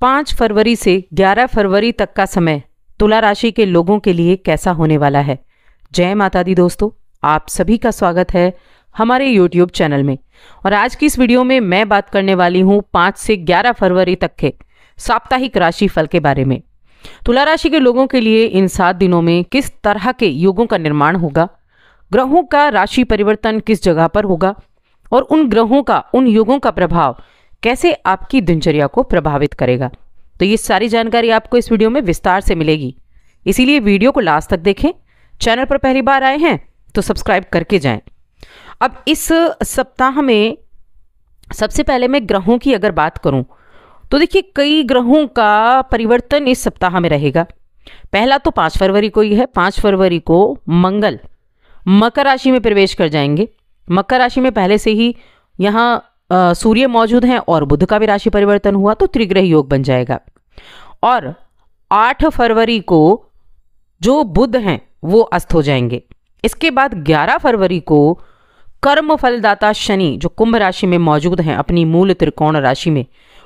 पाँच फरवरी से ग्यारह फरवरी तक का समय तुला राशि के लोगों के लिए कैसा होने वाला है जय माता दी दोस्तों आप सभी का स्वागत है हमारे यूट्यूब चैनल में और आज की इस वीडियो में मैं बात करने वाली हूँ पाँच से ग्यारह फरवरी तक के साप्ताहिक राशि फल के बारे में तुला राशि के लोगों के लिए इन सात दिनों में किस तरह के योगों का निर्माण होगा ग्रहों का राशि परिवर्तन किस जगह पर होगा और उन ग्रहों का उन योगों का प्रभाव कैसे आपकी दिनचर्या को प्रभावित करेगा तो ये सारी जानकारी आपको इस वीडियो में विस्तार से मिलेगी इसीलिए वीडियो को लास्ट तक देखें चैनल पर पहली बार आए हैं तो सब्सक्राइब करके जाएं। अब इस सप्ताह में सबसे पहले मैं ग्रहों की अगर बात करूं तो देखिए कई ग्रहों का परिवर्तन इस सप्ताह में रहेगा पहला तो पाँच फरवरी को ही है पाँच फरवरी को मंगल मकर राशि में प्रवेश कर जाएंगे मकर राशि में पहले से ही यहाँ सूर्य मौजूद हैं और बुध का भी राशि परिवर्तन हुआ तो त्रिग्रह योग बन जाएगा और आठ फरवरी को जो बुध हैं वो अस्त हो जाएंगे इसके बाद ग्यारह फरवरी को कर्म फलदाता शनि जो कुंभ राशि में मौजूद हैं अपनी मूल त्रिकोण राशि में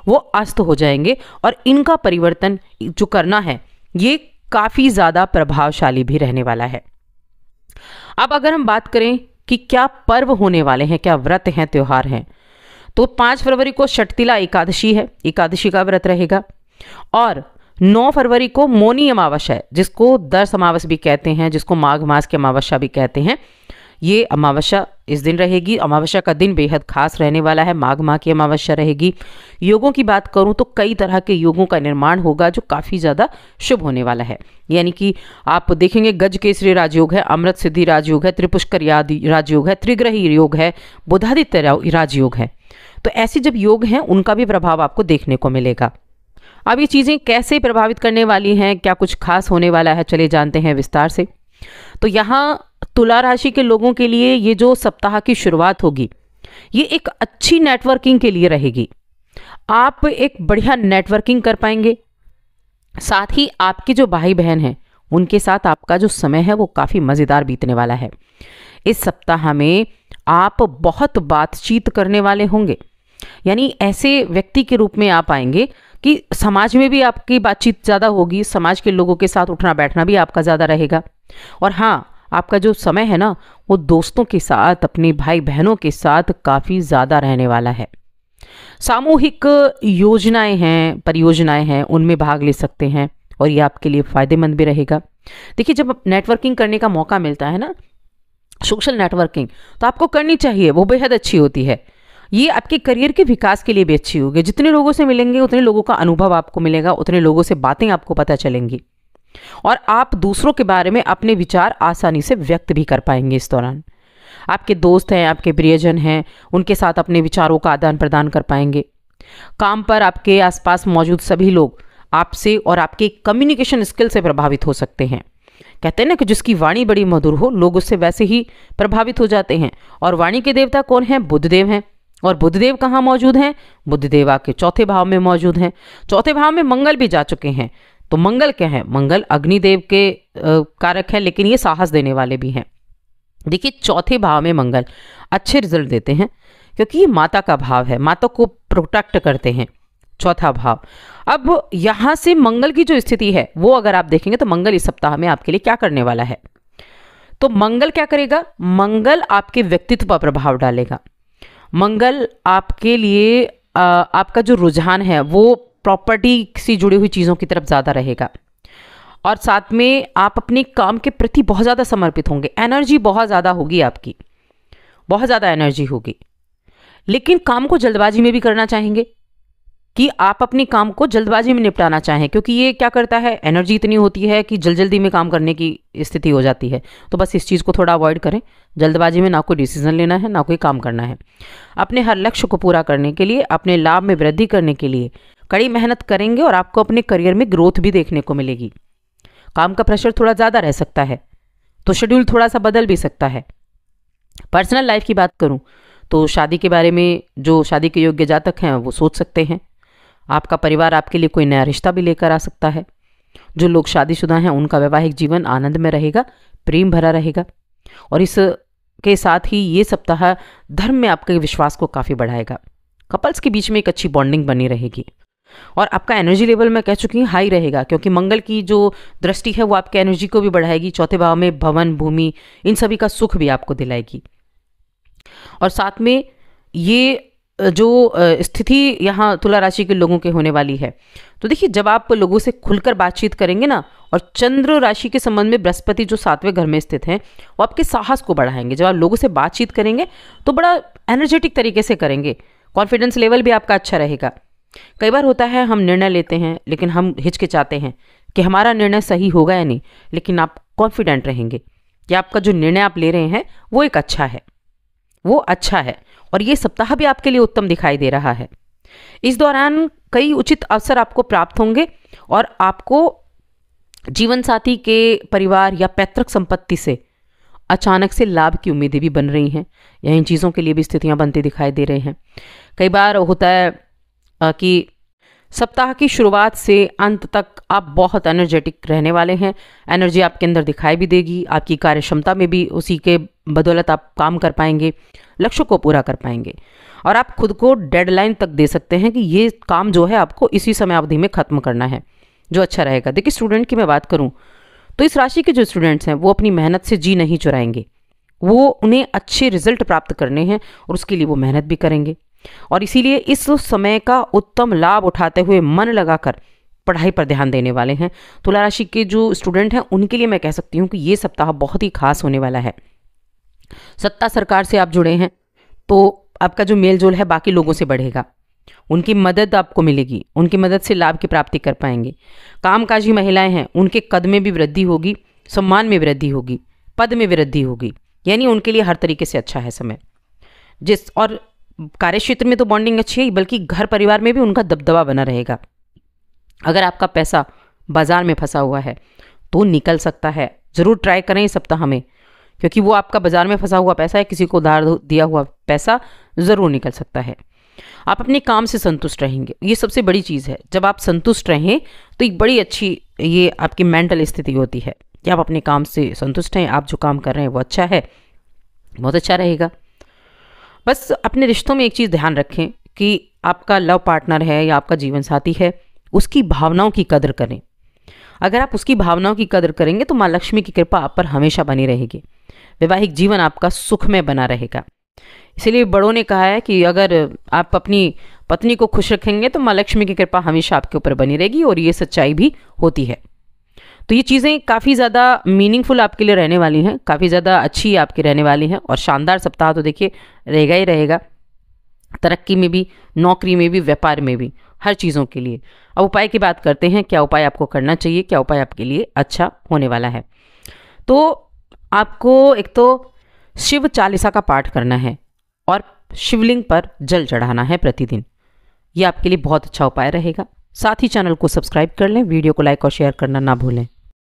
वो अस्त हो जाएंगे और इनका परिवर्तन जो करना है ये काफ़ी ज़्यादा प्रभावशाली भी रहने वाला है अब अगर हम बात करें कि क्या पर्व होने वाले हैं क्या व्रत हैं त्योहार हैं तो पाँच फरवरी को शटतिला एकादशी है एकादशी का व्रत रहेगा और 9 फरवरी को मोनी अमावस्या है जिसको दस अमावस भी कहते हैं जिसको माघ मास की अमावस्या भी कहते हैं ये अमावस्या इस दिन रहेगी अमावस्या का दिन बेहद खास रहने वाला है माघ माह की अमावस्या रहेगी योगों की बात करूं तो कई तरह के योगों का निर्माण होगा जो काफ़ी ज़्यादा शुभ होने वाला है यानी कि आप देखेंगे गज केसरी राजयोग है अमृत सिद्धि राजयोग है त्रिपुष्कर राजयोग है त्रिग्रही योग है बुधादित्य राजयोग है तो ऐसे जब योग हैं उनका भी प्रभाव आपको देखने को मिलेगा अब ये चीज़ें कैसे प्रभावित करने वाली हैं क्या कुछ खास होने वाला है चले जानते हैं विस्तार से तो यहाँ तुला राशि के लोगों के लिए ये जो सप्ताह की शुरुआत होगी ये एक अच्छी नेटवर्किंग के लिए रहेगी आप एक बढ़िया नेटवर्किंग कर पाएंगे साथ ही आपके जो भाई बहन हैं उनके साथ आपका जो समय है वो काफ़ी मज़ेदार बीतने वाला है इस सप्ताह में आप बहुत बातचीत करने वाले होंगे यानी ऐसे व्यक्ति के रूप में आप आएंगे कि समाज में भी आपकी बातचीत ज़्यादा होगी समाज के लोगों के साथ उठना बैठना भी आपका ज़्यादा रहेगा और हाँ आपका जो समय है ना वो दोस्तों के साथ अपने भाई बहनों के साथ काफ़ी ज़्यादा रहने वाला है सामूहिक योजनाएं हैं परियोजनाएं हैं उनमें भाग ले सकते हैं और ये आपके लिए फ़ायदेमंद भी रहेगा देखिए जब नेटवर्किंग करने का मौका मिलता है ना सोशल नेटवर्किंग तो आपको करनी चाहिए वो बेहद अच्छी होती है ये आपके करियर के विकास के लिए भी अच्छी होगी जितने लोगों से मिलेंगे उतने लोगों का अनुभव आपको मिलेगा उतने लोगों से बातें आपको पता चलेंगी और आप दूसरों के बारे में अपने विचार आसानी से व्यक्त भी कर पाएंगे इस दौरान आपके दोस्त हैं आपके प्रियजन हैं उनके साथ अपने विचारों का आदान प्रदान कर पाएंगे काम पर आपके आसपास मौजूद सभी लोग आपसे और आपके कम्युनिकेशन स्किल से प्रभावित हो सकते हैं कहते हैं ना कि जिसकी वाणी बड़ी मधुर हो लोग उससे वैसे ही प्रभावित हो जाते हैं और वाणी के देवता कौन हैं बुद्धदेव हैं और बुद्धदेव कहाँ मौजूद हैं बुद्धदेव आपके चौथे भाव में मौजूद हैं चौथे भाव में मंगल भी जा चुके हैं तो मंगल क्या है मंगल अग्निदेव के कारक हैं लेकिन ये साहस देने वाले भी हैं देखिए चौथे भाव में मंगल अच्छे रिजल्ट देते हैं क्योंकि ये माता का भाव है माता को प्रोटेक्ट करते हैं चौथा भाव अब यहाँ से मंगल की जो स्थिति है वो अगर आप देखेंगे तो मंगल इस सप्ताह में आपके लिए क्या करने वाला है तो मंगल क्या करेगा मंगल आपके व्यक्तित्व पर प्रभाव डालेगा मंगल आपके लिए आपका जो रुझान है वो प्रॉपर्टी से जुड़ी हुई चीज़ों की तरफ ज़्यादा रहेगा और साथ में आप अपने काम के प्रति बहुत ज़्यादा समर्पित होंगे एनर्जी बहुत ज़्यादा होगी आपकी बहुत ज़्यादा एनर्जी होगी लेकिन काम को जल्दबाजी में भी करना चाहेंगे कि आप अपने काम को जल्दबाजी में निपटाना चाहें क्योंकि ये क्या करता है एनर्जी इतनी होती है कि जल्द जल्दी में काम करने की स्थिति हो जाती है तो बस इस चीज़ को थोड़ा अवॉइड करें जल्दबाजी में ना कोई डिसीजन लेना है ना कोई काम करना है अपने हर लक्ष्य को पूरा करने के लिए अपने लाभ में वृद्धि करने के लिए कड़ी मेहनत करेंगे और आपको अपने करियर में ग्रोथ भी देखने को मिलेगी काम का प्रेशर थोड़ा ज़्यादा रह सकता है तो शेड्यूल थोड़ा सा बदल भी सकता है पर्सनल लाइफ की बात करूँ तो शादी के बारे में जो शादी के योग्य जातक हैं वो सोच सकते हैं आपका परिवार आपके लिए कोई नया रिश्ता भी लेकर आ सकता है जो लोग शादीशुदा हैं उनका वैवाहिक जीवन आनंद में रहेगा प्रेम भरा रहेगा और इस के साथ ही ये सप्ताह धर्म में आपके विश्वास को काफ़ी बढ़ाएगा कपल्स के बीच में एक अच्छी बॉन्डिंग बनी रहेगी और आपका एनर्जी लेवल मैं कह चुकी हूँ हाई रहेगा क्योंकि मंगल की जो दृष्टि है वो आपके एनर्जी को भी बढ़ाएगी चौथे भाव में भवन भूमि इन सभी का सुख भी आपको दिलाएगी और साथ में ये जो स्थिति यहाँ तुला राशि के लोगों के होने वाली है तो देखिए जब आप लोगों से खुलकर बातचीत करेंगे ना और चंद्र राशि के संबंध में बृहस्पति जो सातवें घर में स्थित हैं वो आपके साहस को बढ़ाएंगे जब आप लोगों से बातचीत करेंगे तो बड़ा एनर्जेटिक तरीके से करेंगे कॉन्फिडेंस लेवल भी आपका अच्छा रहेगा कई बार होता है हम निर्णय लेते हैं लेकिन हम हिचकिचाते हैं कि हमारा निर्णय सही होगा या नहीं लेकिन आप कॉन्फिडेंट रहेंगे कि आपका जो निर्णय आप ले रहे हैं वो एक अच्छा है वो अच्छा है और ये सप्ताह भी आपके लिए उत्तम दिखाई दे रहा है इस दौरान कई उचित अवसर आपको प्राप्त होंगे और आपको जीवन साथी के परिवार या पैतृक संपत्ति से अचानक से लाभ की उम्मीदें भी बन रही हैं या इन चीज़ों के लिए भी स्थितियां बनती दिखाई दे रही हैं कई बार होता है कि सप्ताह की शुरुआत से अंत तक आप बहुत एनर्जेटिक रहने वाले हैं एनर्जी आपके अंदर दिखाई भी देगी आपकी कार्य क्षमता में भी उसी के बदौलत आप काम कर पाएंगे लक्ष्यों को पूरा कर पाएंगे और आप खुद को डेडलाइन तक दे सकते हैं कि ये काम जो है आपको इसी समय अवधि में ख़त्म करना है जो अच्छा रहेगा देखिए स्टूडेंट की मैं बात करूँ तो इस राशि के जो स्टूडेंट्स हैं वो अपनी मेहनत से जी नहीं चुराएंगे वो उन्हें अच्छे रिजल्ट प्राप्त करने हैं और उसके लिए वो मेहनत भी करेंगे और इसीलिए इस समय का उत्तम लाभ उठाते हुए मन लगाकर पढ़ाई पर ध्यान देने वाले हैं तुला राशि के जो स्टूडेंट हैं उनके लिए मैं कह सकती हूँ कि ये सप्ताह बहुत ही खास होने वाला है सत्ता सरकार से आप जुड़े हैं तो आपका जो मेल जोल है बाकी लोगों से बढ़ेगा उनकी मदद आपको मिलेगी उनकी मदद से लाभ की प्राप्ति कर पाएंगे कामकाजी महिलाएं हैं उनके कद में भी वृद्धि होगी सम्मान में वृद्धि होगी पद में वृद्धि होगी यानी उनके लिए हर तरीके से अच्छा है समय जिस और कार्य क्षेत्र में तो बॉन्डिंग अच्छी है बल्कि घर परिवार में भी उनका दबदबा बना रहेगा अगर आपका पैसा बाजार में फंसा हुआ है तो निकल सकता है ज़रूर ट्राई करें इस सप्ताह में क्योंकि वो आपका बाजार में फंसा हुआ पैसा है किसी को उधार दिया हुआ पैसा ज़रूर निकल सकता है आप अपने काम से संतुष्ट रहेंगे ये सबसे बड़ी चीज़ है जब आप संतुष्ट रहें तो एक बड़ी अच्छी ये आपकी मेंटल स्थिति होती है कि आप अपने काम से संतुष्ट हैं आप जो काम कर रहे हैं वो अच्छा है बहुत अच्छा रहेगा बस अपने रिश्तों में एक चीज़ ध्यान रखें कि आपका लव पार्टनर है या आपका जीवन साथी है उसकी भावनाओं की कदर करें अगर आप उसकी भावनाओं की कदर करेंगे तो माँ लक्ष्मी की कृपा आप पर हमेशा बनी रहेगी वैवाहिक जीवन आपका सुखमय बना रहेगा इसलिए बड़ों ने कहा है कि अगर आप अपनी पत्नी को खुश रखेंगे तो माँ लक्ष्मी की कृपा हमेशा आपके ऊपर बनी रहेगी और ये सच्चाई भी होती है तो ये चीज़ें काफ़ी ज़्यादा मीनिंगफुल आपके लिए रहने वाली हैं काफ़ी ज़्यादा अच्छी आपकी रहने वाली हैं और शानदार सप्ताह तो देखिए रहेगा ही रहेगा तरक्की में भी नौकरी में भी व्यापार में भी हर चीज़ों के लिए अब उपाय की बात करते हैं क्या उपाय आपको करना चाहिए क्या उपाय आपके लिए अच्छा होने वाला है तो आपको एक तो शिव चालीसा का पाठ करना है और शिवलिंग पर जल चढ़ाना है प्रतिदिन ये आपके लिए बहुत अच्छा उपाय रहेगा साथ ही चैनल को सब्सक्राइब कर लें वीडियो को लाइक और शेयर करना ना भूलें